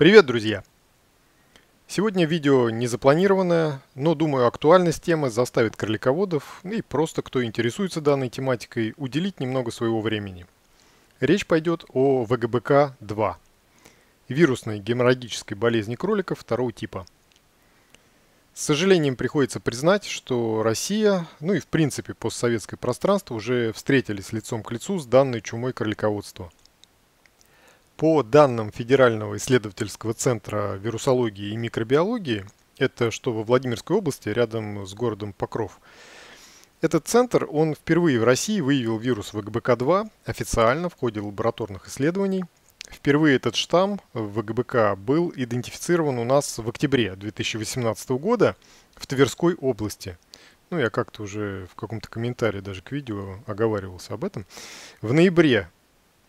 Привет, друзья! Сегодня видео не запланированное, но думаю актуальность темы заставит кролиководов ну и просто кто интересуется данной тематикой уделить немного своего времени. Речь пойдет о ВГБК-2, вирусной геморрагической болезни кроликов второго типа. С сожалением приходится признать, что Россия, ну и в принципе постсоветское пространство уже встретились лицом к лицу с данной чумой кролиководства – по данным Федерального исследовательского центра вирусологии и микробиологии, это что во Владимирской области, рядом с городом Покров, этот центр, он впервые в России выявил вирус ВГБК-2 официально в ходе лабораторных исследований. Впервые этот штамм ВГБК был идентифицирован у нас в октябре 2018 года в Тверской области. Ну, я как-то уже в каком-то комментарии даже к видео оговаривался об этом. В ноябре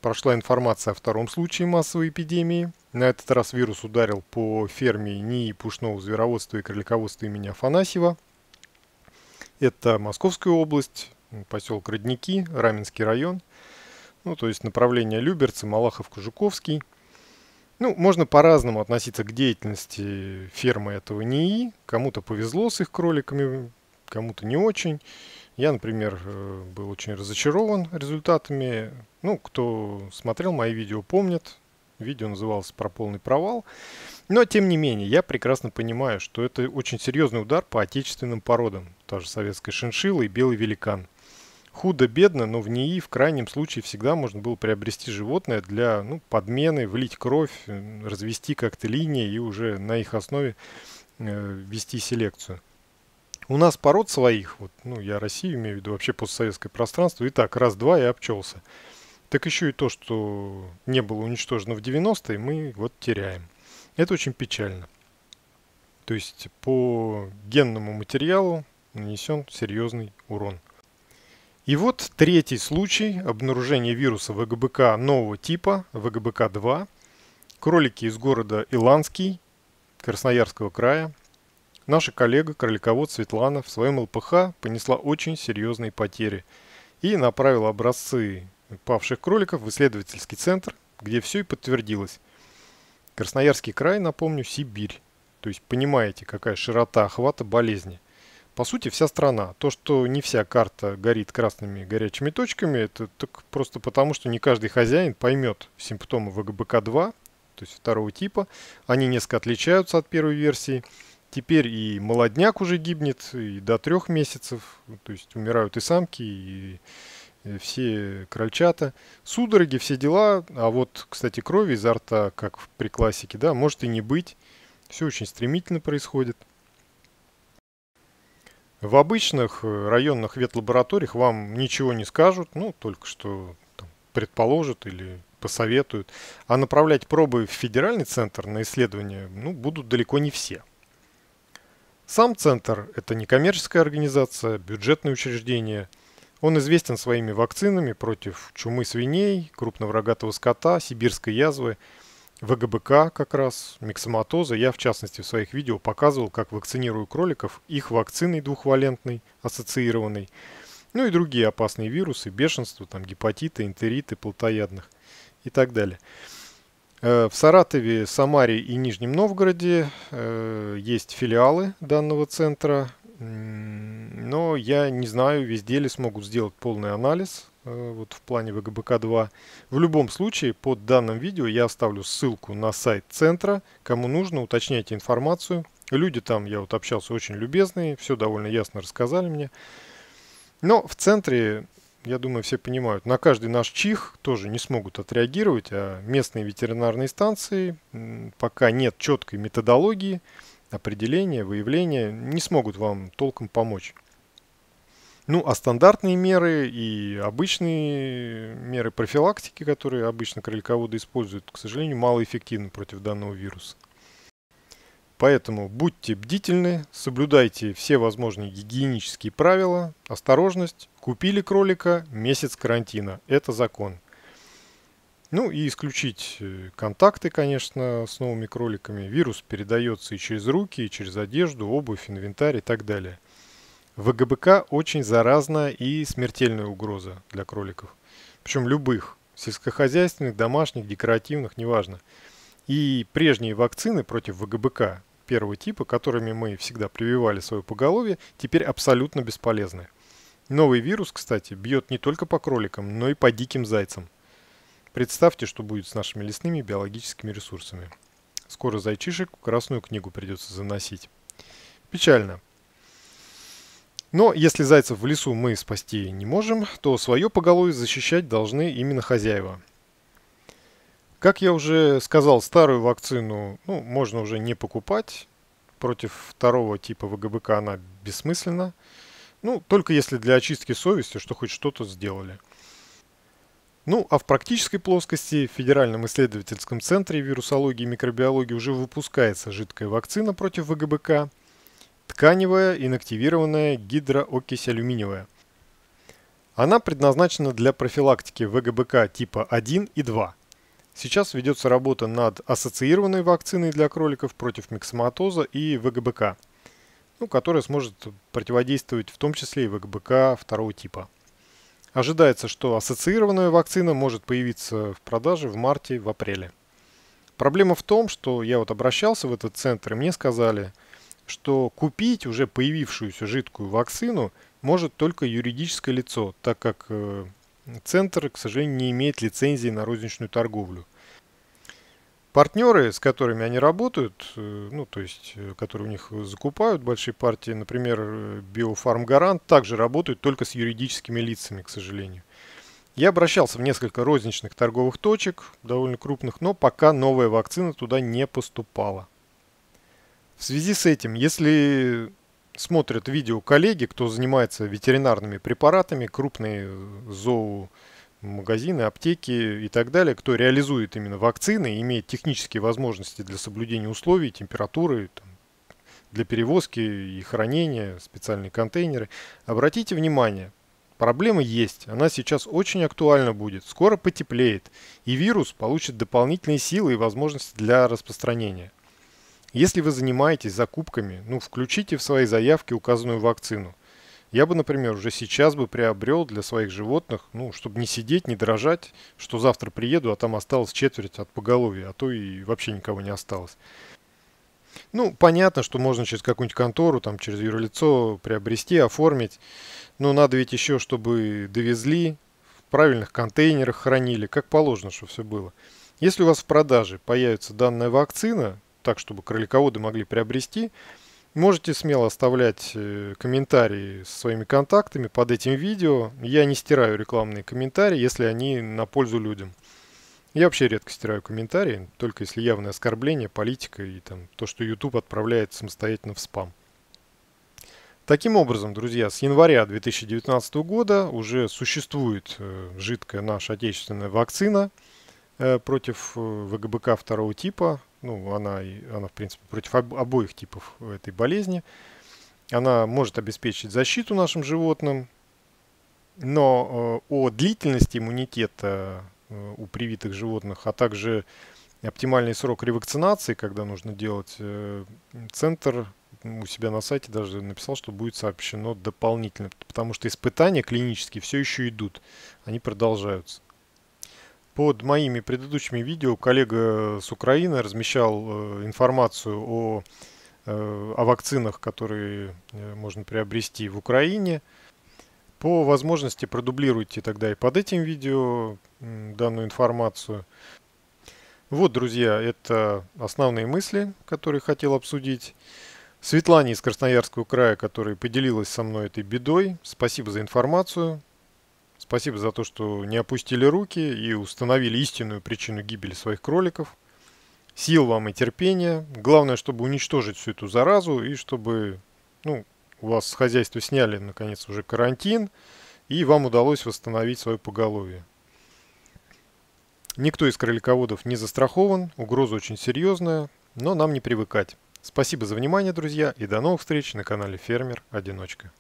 Прошла информация о втором случае массовой эпидемии. На этот раз вирус ударил по ферме НИИ пушного звероводства и кролиководства имени Афанасьева. Это Московская область, поселок Родники, Раменский район. Ну, то есть направление Люберцы, Малахов, Кужуковский. Ну, можно по-разному относиться к деятельности фермы этого НИИ. Кому-то повезло с их кроликами, кому-то не очень. Я, например, э, был очень разочарован результатами. Ну, кто смотрел мои видео, помнит. Видео называлось «Про полный провал». Но, тем не менее, я прекрасно понимаю, что это очень серьезный удар по отечественным породам. Та же советская шиншилла и белый великан. Худо-бедно, но в НИИ в крайнем случае всегда можно было приобрести животное для ну, подмены, влить кровь, э, развести как-то линии и уже на их основе э, вести селекцию. У нас пород своих, вот, ну, я Россию имею в виду, вообще постсоветское пространство, и так, раз-два и обчелся. Так еще и то, что не было уничтожено в 90-е, мы вот теряем. Это очень печально. То есть по генному материалу нанесен серьезный урон. И вот третий случай обнаружения вируса ВГБК нового типа, ВГБК-2. Кролики из города Иланский, Красноярского края, Наша коллега-кроликовод Светлана в своем ЛПХ понесла очень серьезные потери и направила образцы павших кроликов в исследовательский центр, где все и подтвердилось. Красноярский край, напомню, Сибирь. То есть понимаете, какая широта охвата болезни. По сути, вся страна. То, что не вся карта горит красными горячими точками, это так просто потому, что не каждый хозяин поймет симптомы ВГБК-2, то есть второго типа. Они несколько отличаются от первой версии – Теперь и молодняк уже гибнет, и до трех месяцев, то есть умирают и самки, и э, все крольчата, судороги, все дела. А вот, кстати, крови изо рта, как при классике, да, может и не быть. Все очень стремительно происходит. В обычных э, районных ветлабораториях вам ничего не скажут, ну, только что там, предположат или посоветуют. А направлять пробы в федеральный центр на исследование ну, будут далеко не все – сам центр – это некоммерческая организация, бюджетное учреждение. Он известен своими вакцинами против чумы свиней, крупного рогатого скота, сибирской язвы, ВГБК как раз, миксоматоза. Я в частности в своих видео показывал, как вакцинирую кроликов их вакциной двухвалентной, ассоциированной. Ну и другие опасные вирусы, бешенство, там, гепатиты, интериты плотоядных и так далее. Э, в Саратове, Самаре и Нижнем Новгороде э, есть филиалы данного центра, но я не знаю, везде ли смогут сделать полный анализ э, вот в плане ВГБК-2. В любом случае, под данным видео я оставлю ссылку на сайт центра. Кому нужно, уточняйте информацию. Люди там, я вот общался, очень любезные, все довольно ясно рассказали мне. Но в центре я думаю, все понимают. На каждый наш чих тоже не смогут отреагировать, а местные ветеринарные станции, пока нет четкой методологии определения, выявления, не смогут вам толком помочь. Ну, а стандартные меры и обычные меры профилактики, которые обычно кролиководы используют, к сожалению, малоэффективны против данного вируса. Поэтому будьте бдительны, соблюдайте все возможные гигиенические правила, осторожность, купили кролика, месяц карантина, это закон. Ну и исключить э, контакты, конечно, с новыми кроликами. Вирус передается и через руки, и через одежду, обувь, инвентарь и так далее. ВГБК очень заразная и смертельная угроза для кроликов. Причем любых, сельскохозяйственных, домашних, декоративных, неважно. И прежние вакцины против ВГБК первого типа, которыми мы всегда прививали свое поголовье, теперь абсолютно бесполезны. Новый вирус, кстати, бьет не только по кроликам, но и по диким зайцам. Представьте, что будет с нашими лесными биологическими ресурсами. Скоро зайчишек в Красную книгу придется заносить. Печально. Но если зайцев в лесу мы спасти не можем, то свое поголовье защищать должны именно хозяева – как я уже сказал, старую вакцину ну, можно уже не покупать. Против второго типа ВГБК она бессмысленна. Ну, только если для очистки совести, что хоть что-то сделали. Ну, а в практической плоскости в Федеральном исследовательском центре вирусологии и микробиологии уже выпускается жидкая вакцина против ВГБК, тканевая инактивированная гидроокись алюминиевая. Она предназначена для профилактики ВГБК типа 1 и 2. Сейчас ведется работа над ассоциированной вакциной для кроликов против миксоматоза и ВГБК, ну, которая сможет противодействовать в том числе и ВГБК второго типа. Ожидается, что ассоциированная вакцина может появиться в продаже в марте, в апреле. Проблема в том, что я вот обращался в этот центр, и мне сказали, что купить уже появившуюся жидкую вакцину может только юридическое лицо, так как э, Центр, к сожалению, не имеет лицензии на розничную торговлю. Партнеры, с которыми они работают, э, ну, то есть, э, которые у них закупают большие партии, например, э, Биофармгарант, также работают только с юридическими лицами, к сожалению. Я обращался в несколько розничных торговых точек, довольно крупных, но пока новая вакцина туда не поступала. В связи с этим, если смотрят видео коллеги, кто занимается ветеринарными препаратами, крупные э, зоу магазины, аптеки и так далее, кто реализует именно вакцины, имеет технические возможности для соблюдения условий, температуры, там, для перевозки и хранения, специальные контейнеры. Обратите внимание, проблема есть, она сейчас очень актуальна будет, скоро потеплеет, и вирус получит дополнительные силы и возможности для распространения. Если вы занимаетесь закупками, ну, включите в свои заявки указанную вакцину. Я бы, например, уже сейчас бы приобрел для своих животных, ну, чтобы не сидеть, не дрожать, что завтра приеду, а там осталось четверть от поголовья, а то и вообще никого не осталось. Ну, понятно, что можно через какую-нибудь контору, там, через юрлицо приобрести, оформить. Но надо ведь еще, чтобы довезли, в правильных контейнерах хранили, как положено, чтобы все было. Если у вас в продаже появится данная вакцина, так, чтобы кролиководы могли приобрести. Можете смело оставлять э, комментарии со своими контактами под этим видео. Я не стираю рекламные комментарии, если они на пользу людям. Я вообще редко стираю комментарии, только если явное оскорбление, политика и там то, что YouTube отправляет самостоятельно в спам. Таким образом, друзья, с января 2019 года уже существует э, жидкая наша отечественная вакцина э, против ВГБК второго типа, ну, она, она, в принципе, против обоих типов этой болезни. Она может обеспечить защиту нашим животным, но э, о длительности иммунитета э, у привитых животных, а также оптимальный срок ревакцинации, когда нужно делать, э, центр у себя на сайте даже написал, что будет сообщено дополнительно, потому что испытания клинические все еще идут, они продолжаются. Под моими предыдущими видео коллега с Украины размещал э, информацию о, э, о вакцинах, которые э, можно приобрести в Украине. По возможности продублируйте тогда и под этим видео данную информацию. Вот, друзья, это основные мысли, которые хотел обсудить. Светлане из Красноярского края, которая поделилась со мной этой бедой. Спасибо за информацию. Спасибо за то, что не опустили руки и установили истинную причину гибели своих кроликов. Сил вам и терпения. Главное, чтобы уничтожить всю эту заразу и чтобы ну, у вас с хозяйства сняли, наконец, уже карантин, и вам удалось восстановить свое поголовье. Никто из кролиководов не застрахован, угроза очень серьезная, но нам не привыкать. Спасибо за внимание, друзья, и до новых встреч на канале Фермер Одиночка.